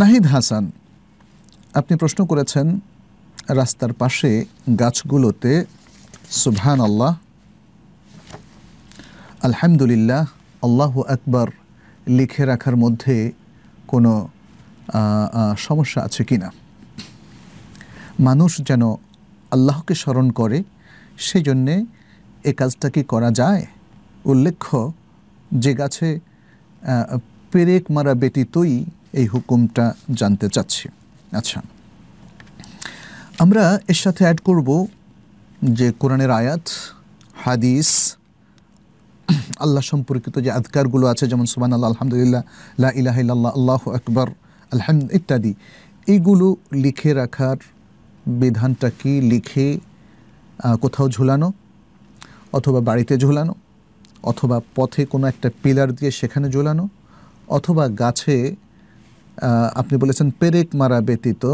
নাহিদ হাসান আপনি প্রশ্ন করেছেন রাস্তার পাশে গাছগুলোতে সুভান আল্লাহ আলহামদুলিল্লাহ আল্লাহ আকবর লিখে রাখার মধ্যে কোনো সমস্যা আছে কি না মানুষ যেন আল্লাহকে স্মরণ করে সেই জন্যে এ কাজটা কি করা যায় উল্লেখ্য যে গাছে পেরেক মারা ব্যতীতই এই হুকুমটা জানতে চাচ্ছি আচ্ছা আমরা এর সাথে অ্যাড করব যে কোরআনের আয়াত হাদিস আল্লাহ সম্পর্কিত যে আদকারগুলো আছে যেমন সুবান আল্লাহ আলহামদুলিল্লাহ লা ইলাহ ইল্লাল্লাহ আল্লাহ আকবর আলহাম ইত্যাদি এইগুলো লিখে রাখার বিধানটা কি লিখে কোথাও ঝুলানো অথবা বাড়িতে ঝুলানো অথবা পথে কোনো একটা পিলার দিয়ে সেখানে ঝুলানো অথবা গাছে আপনি বলেছেন পেরেক মারা ব্যতীত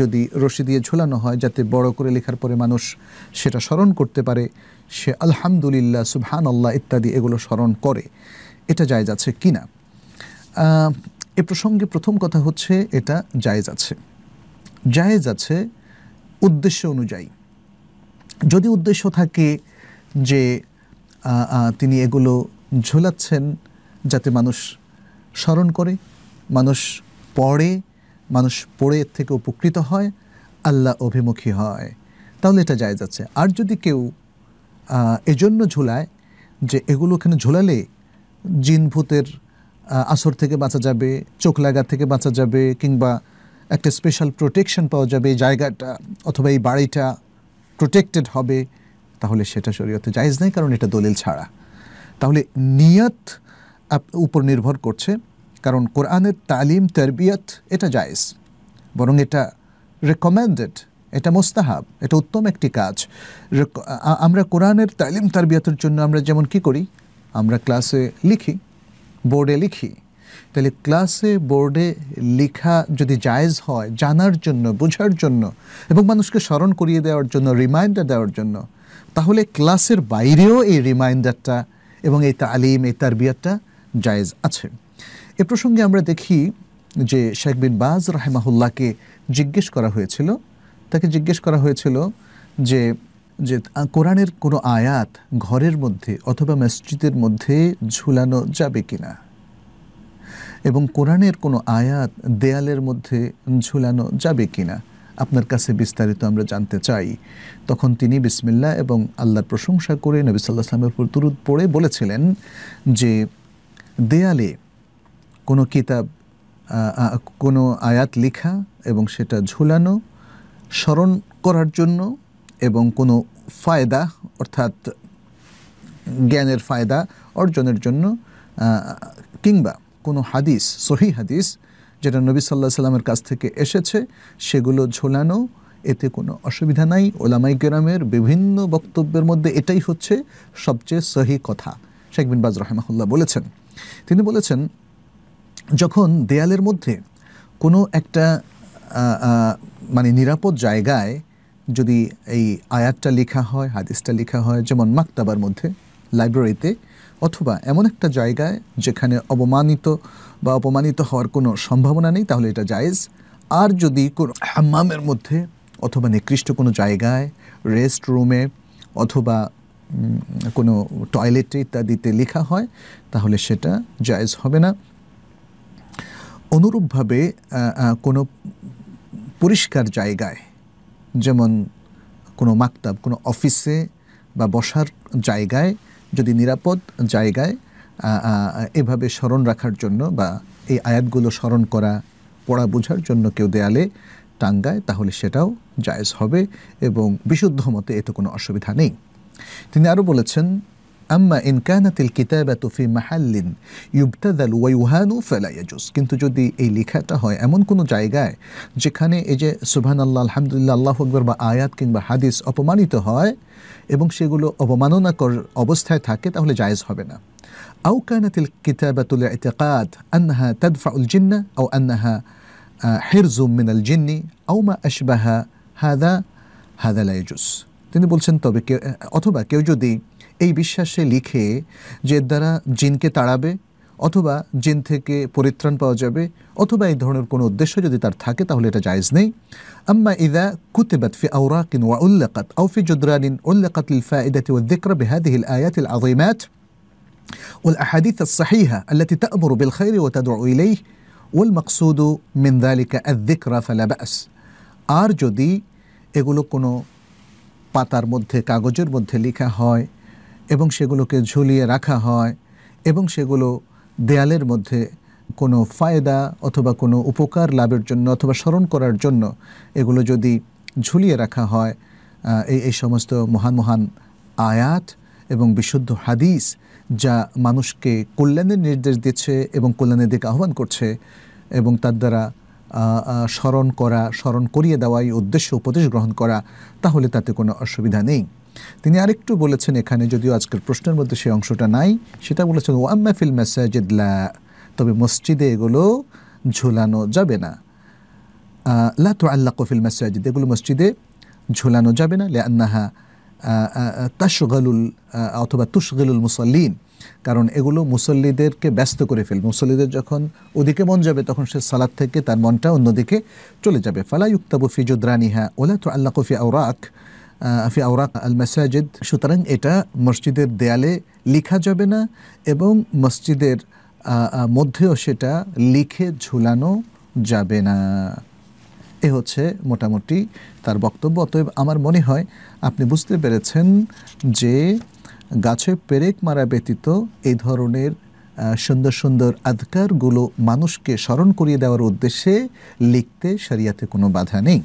যদি রশি দিয়ে ঝোলানো হয় যাতে বড় করে লেখার পরে মানুষ সেটা স্মরণ করতে পারে সে আলহামদুলিল্লাহ সুবহান আল্লাহ ইত্যাদি এগুলো স্মরণ করে এটা জায়জ আছে কি না এ প্রসঙ্গে প্রথম কথা হচ্ছে এটা জায়েজ আছে জায়েজ আছে উদ্দেশ্য অনুযায়ী যদি উদ্দেশ্য থাকে যে তিনি এগুলো ঝোলাচ্ছেন যাতে মানুষ স্মরণ করে মানুষ পড়ে মানুষ পড়ে এর থেকে উপকৃত হয় আল্লাহ অভিমুখী হয় তাহলে এটা যায় যাচ্ছে আর যদি কেউ এজন্য ঝোলায় যে এগুলো এখানে ঝোলালে জিন ভূতের আসর থেকে বাঁচা যাবে চোখ লাগা থেকে বাঁচা যাবে কিংবা একটা স্পেশাল প্রোটেকশন পাওয়া যাবে এই জায়গাটা অথবা এই বাড়িটা প্রোটেক্টেড হবে তাহলে সেটা শরীয়তে জায়জ নাই কারণ এটা দলিল ছাড়া তাহলে নিয়ত উপর নির্ভর করছে কারণ কোরআনের তালিম তরবিয়ত এটা জায়েজ বরং এটা রেকমেন্ডেড এটা মোস্তাহাব এটা উত্তম একটি কাজ আমরা কোরআনের তালিম তরবিয়তের জন্য আমরা যেমন কি করি আমরা ক্লাসে লিখি বোর্ডে লিখি তাহলে ক্লাসে বোর্ডে লেখা যদি জায়েজ হয় জানার জন্য বোঝার জন্য এবং মানুষকে স্মরণ করিয়ে দেওয়ার জন্য রিমাইন্ডার দেওয়ার জন্য তাহলে ক্লাসের বাইরেও এই রিমাইন্ডারটা এবং এই তালিম এই তারবিয়াতটা জায়েজ আছে এ প্রসঙ্গে আমরা দেখি যে শেখ বিন বাজ রাহেমাহুল্লাহকে জিজ্ঞেস করা হয়েছিল তাকে জিজ্ঞেস করা হয়েছিল যে যে কোরআনের কোনো আয়াত ঘরের মধ্যে অথবা মসজিদের মধ্যে ঝুলানো যাবে কি না এবং কোরআনের কোনো আয়াত দেয়ালের মধ্যে ঝুলানো যাবে কিনা আপনার কাছে বিস্তারিত আমরা জানতে চাই তখন তিনি বিসমিল্লা এবং আল্লাহর প্রশংসা করে নবী সাল্লাহ সালামের উপর তুরুদ পড়ে বলেছিলেন যে দেয়ালে কোনো কিতাব কোনো আয়াত লেখা এবং সেটা ঝুলানো স্মরণ করার জন্য এবং কোনো ফায়দা অর্থাৎ জ্ঞানের ফায়দা অর্জনের জন্য কিংবা কোনো হাদিস সহি হাদিস যেটা নবী সাল্লাহ সাল্লামের কাছ থেকে এসেছে সেগুলো ঝোলানো এতে কোনো অসুবিধা নাই ওলামাই গ্রামের বিভিন্ন বক্তব্যের মধ্যে এটাই হচ্ছে সবচেয়ে সহি কথা শেখ বিনবাজ রহমাহুল্লাহ বলেছেন তিনি বলেছেন যখন দেয়ালের মধ্যে কোনো একটা মানে নিরাপদ জায়গায় যদি এই আয়াতটা লেখা হয় হাদিসটা লেখা হয় যেমন মাক্তাবার মধ্যে লাইব্রেরিতে অথবা এমন একটা জায়গায় যেখানে অবমানিত বা অপমানিত হওয়ার কোনো সম্ভাবনা নেই তাহলে এটা জায়েজ আর যদি কোনো হাম্মামের মধ্যে অথবা নিকৃষ্ট কোনো জায়গায় রেস্ট রুমে অথবা কোনো টয়লেটে ইত্যাদিতে লেখা হয় তাহলে সেটা জায়েজ হবে না অনুরূপভাবে কোনো পরিষ্কার জায়গায় যেমন কোনো মাকতাব কোনো অফিসে বা বসার জায়গায় যদি নিরাপদ জায়গায় এভাবে স্মরণ রাখার জন্য বা এই আয়াতগুলো স্মরণ করা পড়া বোঝার জন্য কেউ দেয়ালে টাঙ্গায় তাহলে সেটাও জায়েজ হবে এবং বিশুদ্ধ মতে এতে কোনো অসুবিধা নেই তিনি আরও বলেছেন أما إن كانت الكتابة في محل يبتذل ويهان فلا يجوز كنت جدي إي لكاتا هوي أمون كنو جاي جاي جي كاني إجي سبحان الله الحمد لله الله أكبر با آيات كين أبو ماني تو هوي إبن شيغولو أبو مانو ناكور أبوستها تاكت أولي جايز هوبنا أو كانت الكتابة لاعتقاد أنها تدفع الجنة أو أنها آه، حرز من الجن أو ما أشبه هذا هذا لا يجوز تنبول سنتو بكي أطبا كيو آه، جدي এই বিশ্বাসে লিখে যে দ্বারা জিনকে তাড়াবে অথবা জিন থেকে পরিত্রাণ পাওয়া যাবে অথবা এই ধরনের কোনো উদ্দেশ্য যদি তার থাকে তাহলে এটা জায়েজ নেই আম্মা ইযা কুতিবাত ফি আওরাকিন ওয়া উল্লাকাত আও ফি জুদরানিন উল্লাকাত লিল ফাইদাতি ওয়া যিকর বিহাদিহি আল আয়াত আল আযীমাত বিল الصحيحة ওয়া তাদউ ইলাইহি ওয়াল মাকসুদু মিন যালিকা আল যিকর ফালা বাস আর যদি এগুলো কোনো পাতার মধ্যে কাগজের মধ্যে লেখা হয় এবং সেগুলোকে ঝুলিয়ে রাখা হয় এবং সেগুলো দেয়ালের মধ্যে কোনো ফায়দা অথবা কোনো উপকার লাভের জন্য অথবা স্মরণ করার জন্য এগুলো যদি ঝুলিয়ে রাখা হয় এই এই সমস্ত মহান মহান আয়াত এবং বিশুদ্ধ হাদিস যা মানুষকে কল্যাণের নির্দেশ দিচ্ছে এবং কল্যাণের দিকে আহ্বান করছে এবং তার দ্বারা স্মরণ করা স্মরণ করিয়ে দেওয়া এই উদ্দেশ্য উপদেশ গ্রহণ করা তাহলে তাতে কোনো অসুবিধা নেই তিনি আরেকটু বলেছেন এখানে যদিও আজকের প্রশ্নের মধ্যে সেই অংশটা নাই সেটা বলেছেন ওয়াম্মা ফিল লা তবে মসজিদে এগুলো ঝোলানো যাবে না লা তো আল্লাহ কফিল মাসাজিদ এগুলো মসজিদে ঝোলানো যাবে না লে আন্নাহা তাসগালুল অথবা তুসগালুল মুসল্লিন কারণ এগুলো মুসল্লিদেরকে ব্যস্ত করে ফেলবে মুসল্লিদের যখন ওদিকে মন যাবে তখন সে সালাদ থেকে তার মনটা অন্যদিকে চলে যাবে ফালা ইউক্তাবু ফিজুদ্রানিহা ওলা তো আল্লাহ কফি আওরাক ফি আওরাক আল মাসাজিদ সুতরাং এটা মসজিদের দেয়ালে লিখা যাবে না এবং মসজিদের মধ্যেও সেটা লিখে ঝুলানো যাবে না এ হচ্ছে মোটামুটি তার বক্তব্য অতএব আমার মনে হয় আপনি বুঝতে পেরেছেন যে গাছে পেরেক মারা ব্যতীত এই ধরনের সুন্দর সুন্দর আধকারগুলো মানুষকে স্মরণ করিয়ে দেওয়ার উদ্দেশ্যে লিখতে সারিয়াতে কোনো বাধা নেই